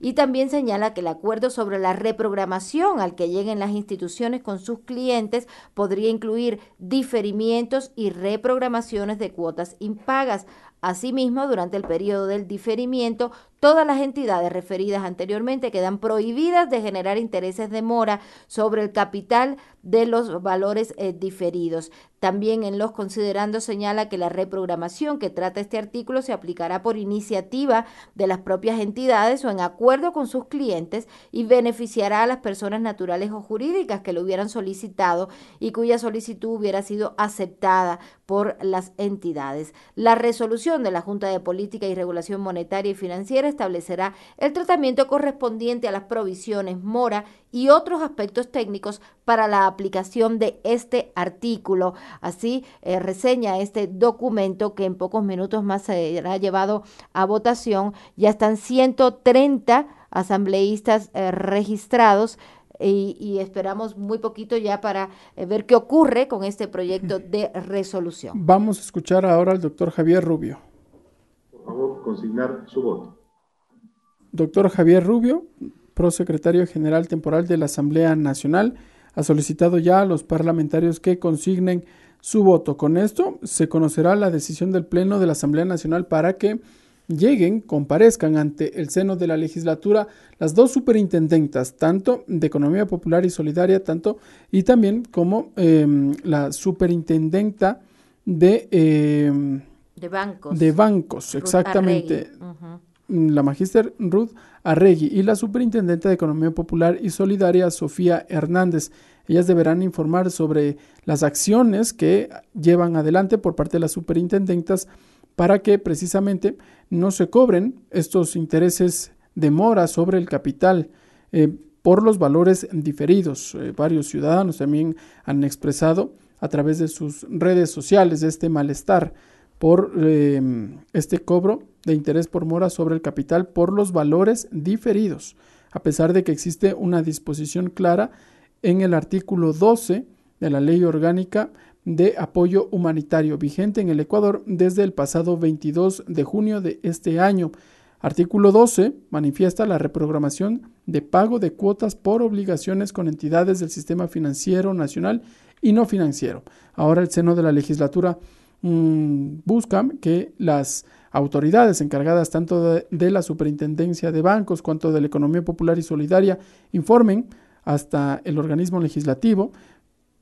Y también señala que el acuerdo sobre la reprogramación al que lleguen las instituciones con sus clientes podría incluir diferimientos y reprogramaciones de cuotas impagas, Asimismo, durante el periodo del diferimiento, todas las entidades referidas anteriormente quedan prohibidas de generar intereses de mora sobre el capital de los valores eh, diferidos. También en los considerando señala que la reprogramación que trata este artículo se aplicará por iniciativa de las propias entidades o en acuerdo con sus clientes y beneficiará a las personas naturales o jurídicas que lo hubieran solicitado y cuya solicitud hubiera sido aceptada por las entidades. La resolución de la Junta de Política y Regulación Monetaria y Financiera establecerá el tratamiento correspondiente a las provisiones mora y otros aspectos técnicos para la aplicación de este artículo. Así eh, reseña este documento que en pocos minutos más será llevado a votación. Ya están 130 asambleístas eh, registrados y, esperamos muy poquito ya para eh, ver qué ocurre con este proyecto de resolución. Vamos a escuchar ahora al doctor Javier Rubio. Por favor, consignar su voto. Doctor Javier Rubio, prosecretario general temporal de la Asamblea Nacional, ha solicitado ya a los parlamentarios que consignen su voto. Con esto se conocerá la decisión del Pleno de la Asamblea Nacional para que lleguen, comparezcan ante el seno de la legislatura las dos superintendentas, tanto de Economía Popular y Solidaria, tanto y también como em, la superintendenta de... Em, de bancos. De bancos, exactamente. Mm, la magíster Ruth Arregui y la superintendente de Economía Popular y Solidaria, Sofía Hernández. Ellas deberán informar sobre las acciones que llevan adelante por parte de las superintendentas para que precisamente no se cobren estos intereses de mora sobre el capital eh, por los valores diferidos. Eh, varios ciudadanos también han expresado a través de sus redes sociales este malestar por eh, este cobro de interés por mora sobre el capital por los valores diferidos, a pesar de que existe una disposición clara en el artículo 12 de la ley orgánica de apoyo humanitario vigente en el Ecuador desde el pasado 22 de junio de este año. Artículo 12 manifiesta la reprogramación de pago de cuotas por obligaciones con entidades del sistema financiero nacional y no financiero. Ahora el seno de la legislatura buscan mm, busca que las autoridades encargadas tanto de la superintendencia de bancos cuanto de la economía popular y solidaria informen hasta el organismo legislativo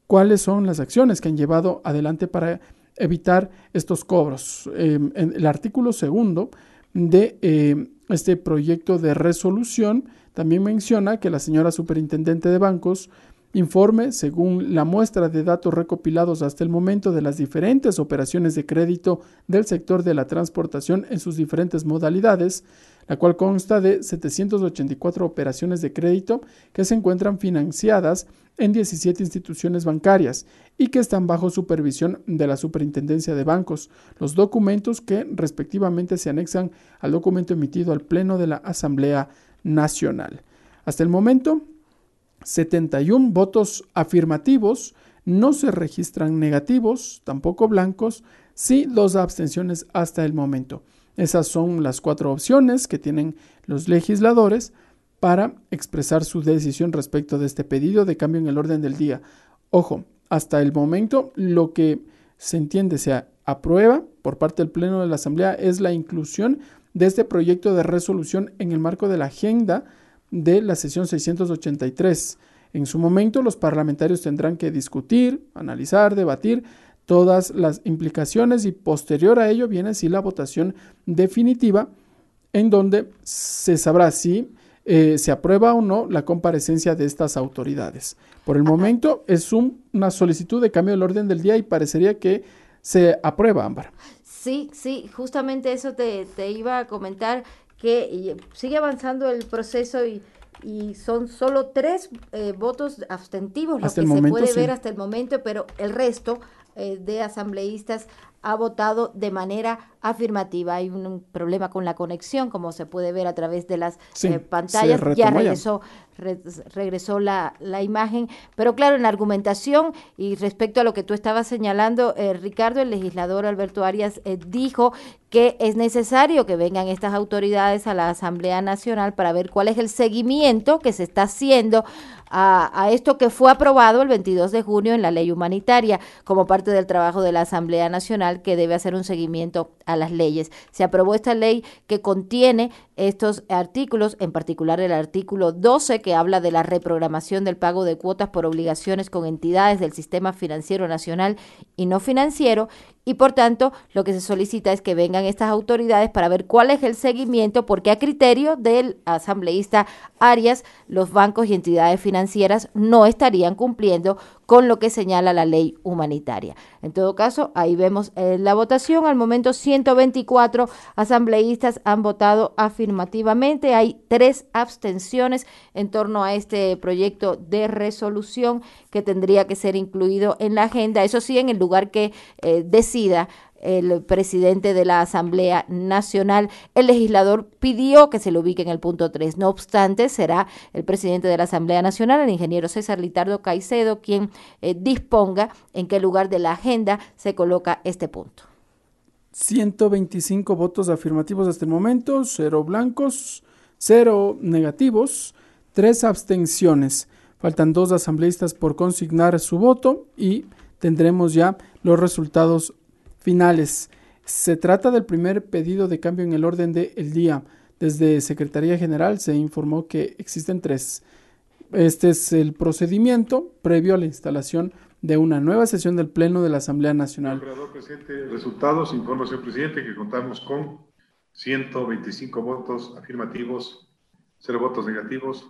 cuáles son las acciones que han llevado adelante para evitar estos cobros. Em, en el artículo segundo de em, este proyecto de resolución también menciona que la señora superintendente de bancos informe, según la muestra de datos recopilados hasta el momento de las diferentes operaciones de crédito del sector de la transportación en sus diferentes modalidades, la cual consta de 784 operaciones de crédito que se encuentran financiadas en 17 instituciones bancarias y que están bajo supervisión de la Superintendencia de Bancos. Los documentos que respectivamente se anexan al documento emitido al Pleno de la Asamblea Nacional. Hasta el momento, 71 votos afirmativos, no se registran negativos, tampoco blancos, sí dos abstenciones hasta el momento. Esas son las cuatro opciones que tienen los legisladores para expresar su decisión respecto de este pedido de cambio en el orden del día. Ojo, hasta el momento lo que se entiende se aprueba por parte del Pleno de la Asamblea es la inclusión de este proyecto de resolución en el marco de la agenda de la sesión 683. En su momento, los parlamentarios tendrán que discutir, analizar, debatir todas las implicaciones y posterior a ello viene así la votación definitiva en donde se sabrá si eh, se aprueba o no la comparecencia de estas autoridades. Por el momento es una solicitud de cambio del orden del día y parecería que se aprueba, Ámbar. Sí, sí, justamente eso te, te iba a comentar que eh, sigue avanzando el proceso y, y son solo tres eh, votos abstentivos lo que se puede ver hasta el momento, pero el resto eh, de asambleístas ha votado de manera afirmativa. Hay un, problema con la conexión, como se puede ver a través de las eh, pantallas. Ya regresó, regresó la, imagen. Pero claro, en la argumentación y respecto a lo que tú estabas señalando, eh, Ricardo, el legislador Alberto Arias eh, dijo que es necesario que vengan estas autoridades a la Asamblea Nacional para ver cuál es el seguimiento que se está haciendo a, a, esto que fue aprobado el 22 de junio en la ley humanitaria como parte del trabajo de la Asamblea Nacional que debe hacer un seguimiento a las leyes. Se aprobó esta ley que contiene estos artículos, en particular el artículo 12 que habla de la reprogramación del pago de cuotas por obligaciones con entidades del sistema financiero nacional y no financiero y por tanto lo que se solicita es que vengan estas autoridades para ver cuál es el seguimiento porque a criterio del asambleísta Arias los bancos y entidades financieras no estarían cumpliendo con lo que señala la ley humanitaria. En todo caso, ahí vemos eh, la votación al momento 100 124 asambleístas han votado afirmativamente. Hay tres abstenciones en torno a este proyecto de resolución que tendría que ser incluido en la agenda, eso sí, en el lugar que eh, decida el presidente de la Asamblea Nacional. El legislador pidió que se lo ubique en el punto 3. No obstante, será el presidente de la Asamblea Nacional, el ingeniero César Litardo Caicedo, quien eh, disponga en qué lugar de la agenda se coloca este punto. 125 votos afirmativos hasta el momento, 0 blancos, 0 negativos, 3 abstenciones. Faltan dos asambleístas por consignar su voto y tendremos ya los resultados finales. Se trata del primer pedido de cambio en el orden del día. Desde Secretaría General se informó que existen tres. Este es el procedimiento previo a la instalación de una nueva sesión del Pleno de la Asamblea Nacional. El resultados, informa presidente que contamos con 125 votos afirmativos, 0 votos negativos,